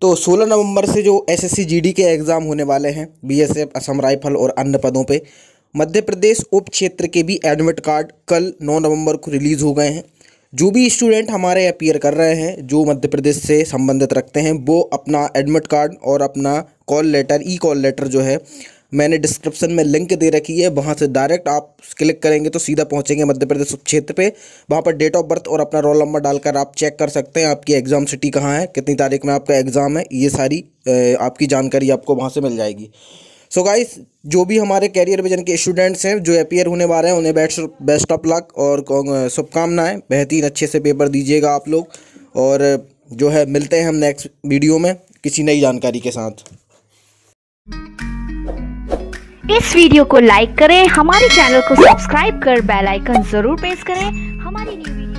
तो 16 नवंबर से जो एसएससी जीडी के एग्ज़ाम होने वाले हैं बीएसएफ असम राइफल और अन्य पदों पे मध्य प्रदेश उप क्षेत्र के भी एडमिट कार्ड कल 9 नवंबर को रिलीज़ हो गए हैं जो भी स्टूडेंट हमारे अपीयर कर रहे हैं जो मध्य प्रदेश से संबंधित रखते हैं वो अपना एडमिट कार्ड और अपना call letter e call letter जो है मैंने डिस्क्रिप्शन में लिंक दे रखी है वहाँ से डायरेक्ट आप क्लिक करेंगे तो सीधा पहुँचेंगे मध्य प्रदेश क्षेत्र पर वहाँ पर डेट ऑफ बर्थ और अपना रोल नंबर डालकर आप चेक कर सकते हैं आपकी एग्ज़ाम सिटी कहाँ है कितनी तारीख में आपका एग्ज़ाम है ये सारी आपकी जानकारी आपको वहाँ से मिल जाएगी सो so गाइस जो भी हमारे कैरियर विजन के स्टूडेंट्स हैं जो अपियर होने वाले हैं उन्हें बेस्ट बेस्ट ऑफ लक और शुभकामनाएं बेहतरीन अच्छे से पेपर दीजिएगा आप लोग और जो है मिलते हैं हम नेक्स्ट वीडियो में किसी नई जानकारी के साथ इस वीडियो को लाइक करें हमारे चैनल को सब्सक्राइब कर बेल आइकन जरूर प्रेस करें हमारी न्यू